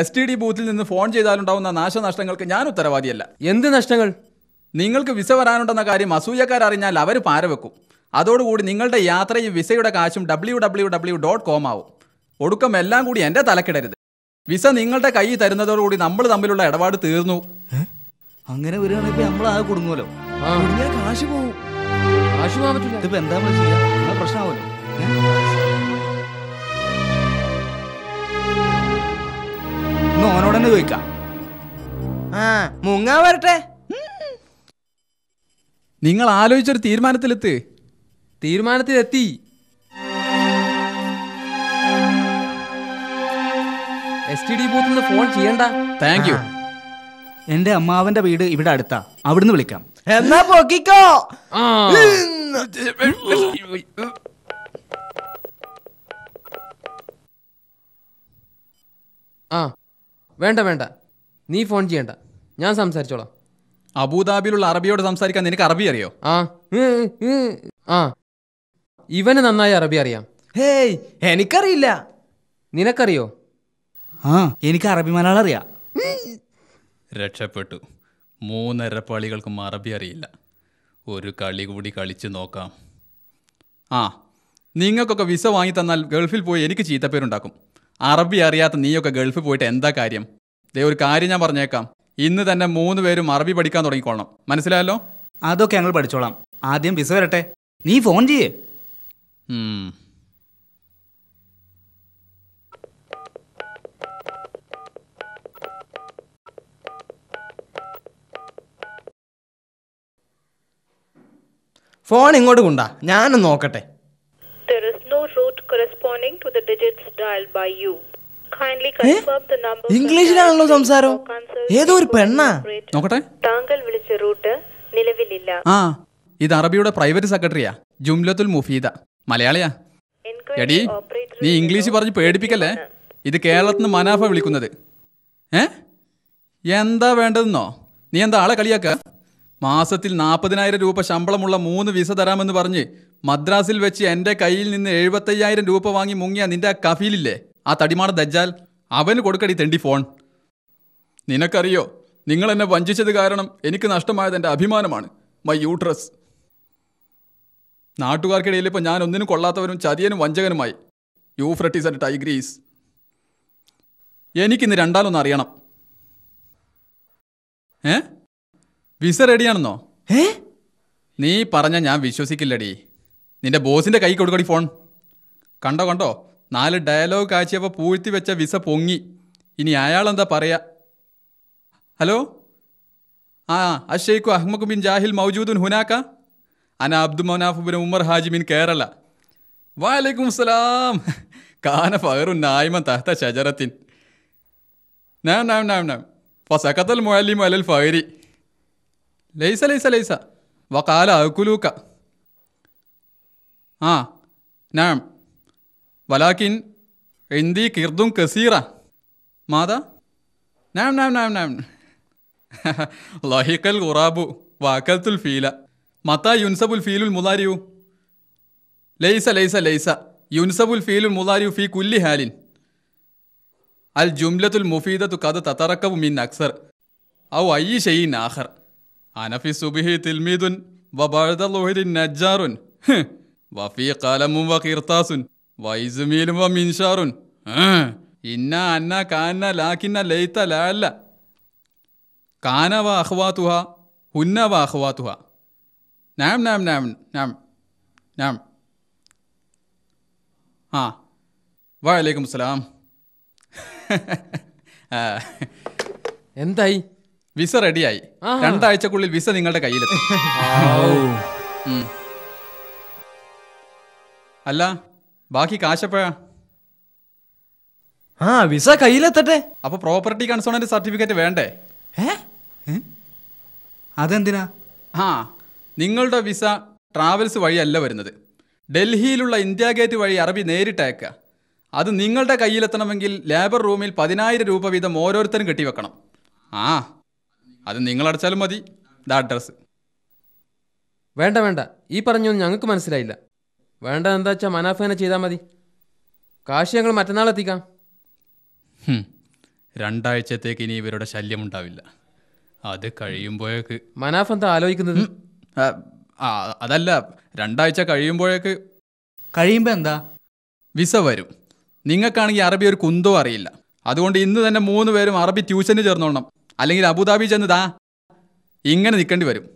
S T D ബൂത്തിൽ നിന്ന് phone ചെയ്താലുണ്ടാവുന്ന നാശനഷ്ടങ്ങൾക്ക് ഞാൻ ഉത്തരവാദിയല്ല എന്ത് നഷ്ടങ്ങൾ നിങ്ങൾക്ക് വിസ വരാനുണ്ടെന്ന കാര്യം അറിഞ്ഞാൽ അവർ പാരവെക്കും അതോടുകൂടി നിങ്ങളുടെ യാത്രയും വിസയുടെ കാശും W W W dot com ആവും ഒടുക്കം എല്ലാം കൂടി എന്റെ തലക്കിടരുത് വിസ നിങ്ങളുടെ കൈ തരുന്നതോടുകൂടി നമ്മൾ തമ്മിലുള്ള ഇടപാട് തീർന്നു അങ്ങനെ വരികയാണെങ്കിൽ നമ്മൾ കുടുങ്ങുമല്ലോ കാശ് പോകും കാശ് പോകാൻ പറ്റില്ല ഇതിപ്പോ എന്താ നമ്മൾ പ്രശ്നമാവല്ലോ എന്ന് ചോദിക്കാം ആ മുങ്ങാ വരട്ടെ നിങ്ങൾ ആലോചിച്ചൊരു തീരുമാനത്തിലെത്ത് തീരുമാനത്തിലെത്തി S T D booth phone ചെയ്യണ്ട താങ്ക് യു എന്റെ അമ്മാവന്റെ വീട് ഇവിടെ അടുത്താ അവിടുന്ന് വിളിക്കാം എന്നാ പൊക്കിക്കോ ആ വേണ്ട വേണ്ട നീ ഫോൺ ചെയ്യണ്ട ഞാൻ സംസാരിച്ചോളാം അബുദാബിയിലുള്ള അറബിയോട് സംസാരിക്കാൻ നിനക്ക് അറബി അറിയോ ആ ആ ഇവന് നന്നായി അറബി അറിയാം ഹേയ് എനിക്കറിയില്ല നിനക്കറിയോ ആ എനിക്ക് അറബി മലയാളം അറിയാം രക്ഷപ്പെട്ടു മൂന്നര പാളികൾക്കും അറബി അറിയില്ല ഒരു കളി കൂടി കളിച്ച് നോക്കാം ആ നിങ്ങൾക്കൊക്കെ വിസ വാങ്ങി തന്നാൽ ഗൾഫിൽ പോയി എനിക്ക് ചീത്തപ്പേരുണ്ടാക്കും അറബി അറിയാത്ത നീയൊക്കെ ഗൾഫിൽ പോയിട്ട് എന്താ കാര്യം ദേ ഒരു കാര്യം ഞാൻ പറഞ്ഞേക്കാം ഇന്ന് തന്നെ മൂന്ന് പേരും അറബി പഠിക്കാൻ തുടങ്ങിക്കോളണം മനസ്സിലായല്ലോ അതൊക്കെ ഞങ്ങൾ പഠിച്ചോളാം ആദ്യം വിസ വരട്ടെ നീ ഫോൺ ചെയ്യേ ഫോൺ ഇങ്ങോട്ട് കൊണ്ടാ ഞാനൊന്ന് നോക്കട്ടെ corresponding to the digits dialed by you. Kindly confirm the number. ഇംഗ്ലീഷിലാണല്ലോ സംസാരം ഏതോ ഒരു പെണ്ണാ നോക്കട്ടെ താങ്കൾ വിളിച്ച റൂട്ട് നിലവിലില്ല ആ ഇത് അറബിയുടെ പ്രൈവറ്റ് സെക്രട്ടറിയാ ജുംലത്തുൽ മുഫീദ മലയാളിയാ എടി നീ ഇംഗ്ലീഷ് പറഞ്ഞ് പേടിപ്പിക്കല്ലേ ഇത് കേരളത്തിൽ നിന്ന് മനാഫ വിളിക്കുന്നത് ഏ എന്താ വേണ്ടതെന്നോ നീ എന്താ ആളെ കളിയാക്ക മാസത്തിൽ നാൽപ്പതിനായിരം രൂപ ശമ്പളമുള്ള മൂന്ന് വിസ തരാമെന്ന് പറഞ്ഞ് മദ്രാസിൽ വെച്ച് എൻ്റെ കയ്യിൽ നിന്ന് എഴുപത്തയ്യായിരം രൂപ വാങ്ങി മുങ്ങിയ നിന്റെ കഫീലില്ലേ ആ തടിമാട ദജ്ജാൽ അവന് കൊടുക്കടി തെണ്ടി ഫോൺ നിനക്കറിയോ നിങ്ങൾ എന്നെ വഞ്ചിച്ചത് കാരണം എനിക്ക് നഷ്ടമായത് എൻ്റെ അഭിമാനമാണ് മൈ യൂട്രസ് നാട്ടുകാർക്കിടയിൽ ഇപ്പോൾ ഞാൻ ഒന്നിനും കൊള്ളാത്തവരും ചതിയനും വഞ്ചകനുമായി യൂഫ്രട്ടീസ് ആൻഡ് ടൈഗ്രീസ് എനിക്കിന്ന് രണ്ടാലൊന്ന് അറിയണം ഏ വിസ റെഡിയാണെന്നോ ഏ നീ പറഞ്ഞ ഞാൻ വിശ്വസിക്കില്ലടി നിന്റെ ബോസിന്റെ കൈ കൊടുക്കടി ഫോൺ കണ്ടോ കണ്ടോ നാല് ഡയലോഗ് കാഴ്ചയപ്പോൾ പൂഴ്ത്തി വെച്ച വിസ പൊങ്ങി ഇനി അയാളെന്താ പറയാ ഹലോ ആ അഷേഖു അഹ്മഖ് ബിൻ ജാഹിൽ മൗജൂദുൻ ഹുനാക്ക അന അബ്ദു മനാഫ് ബിൻ ഉമർ ഹാജി ബിൻ കേരള വാലൈക്കും സലാം കാന ഫഹറു നായ്മ തഹത്ത ഷജറത്തിൻ നാം നാം നാം നാം ഫസഖത്തൽ മുഅല്ലിമു അലൽ ഫഹരി ലൈസ ലൈസ ലൈസ വഖാല അക്കുലൂക്ക آه نعم ولكن عندي قرد كثيرة ماذا؟ نعم نعم نعم نعم لاحق الغراب وأكلت الفيل متى ينسب الفيل المضارع؟ ليس ليس ليس ينسب الفيل المضارع في كل حال الجملة المفيدة قد تتركب من أكثر أو أي شيء آخر أنا في الصبح تلميذ وبعد الظهر نجار വഫീ കലമും വ കിർത്താസുൻ വൈസുമീലും വ മിൻഷാറുൻ ഇന്ന അന്ന കാന്ന ലാക്കിന്ന ലൈത്ത ലാല്ല കാന വ അഹ്വാതുഹ ഹുന്ന വ അഹ്വാതുഹ നാം നാം നാം നാം നാം ആ വലൈക്കും സലാം എന്തായി വിസ റെഡിയായി രണ്ടാഴ്ചക്കുള്ളിൽ വിസ നിങ്ങളുടെ കയ്യിലെത്തും അല്ല ബാക്കി കാശപ്പഴാ ആ വിസ കയ്യിലെത്തട്ടെ അപ്പൊ പ്രോപ്പർട്ടി കൺസോണന്റ് സർട്ടിഫിക്കറ്റ് വേണ്ടേ അതെന്തിനാ ആ നിങ്ങളുടെ വിസ ട്രാവൽസ് വഴിയല്ല വരുന്നത് ഡൽഹിയിലുള്ള ഇന്ത്യ ഗേറ്റ് വഴി അറബി നേരിട്ടയക്ക അത് നിങ്ങളുടെ കയ്യിലെത്തണമെങ്കിൽ ലേബർ റൂമിൽ പതിനായിരം രൂപ വീതം ഓരോരുത്തരും കെട്ടിവെക്കണം ആ അത് നിങ്ങളടച്ചാലും മതി ദാ അഡ്രസ് വേണ്ട വേണ്ട ഈ പറഞ്ഞൊന്നും ഞങ്ങൾക്ക് മനസ്സിലായില്ല വേണ്ടത് എന്താ വെച്ചാൽ തന്നെ ചെയ്താൽ മതി കാശ് ഞങ്ങൾ മറ്റന്നാൾ എത്തിക്കാം രണ്ടാഴ്ചത്തേക്ക് ഇനി ഇവരുടെ ശല്യം ഉണ്ടാവില്ല അത് കഴിയുമ്പോഴേക്ക് മനാഫ് എന്താ ആലോചിക്കുന്നത് അതല്ല രണ്ടാഴ്ച കഴിയുമ്പോഴേക്ക് കഴിയുമ്പോൾ എന്താ വിസ വരും നിങ്ങൾക്കാണെങ്കിൽ അറബി ഒരു കുന്തോ അറിയില്ല അതുകൊണ്ട് ഇന്ന് തന്നെ മൂന്ന് പേരും അറബി ട്യൂഷന് ചേർന്നോണം അല്ലെങ്കിൽ അബുദാബി ചെന്നതാ ഇങ്ങനെ നിൽക്കേണ്ടി വരും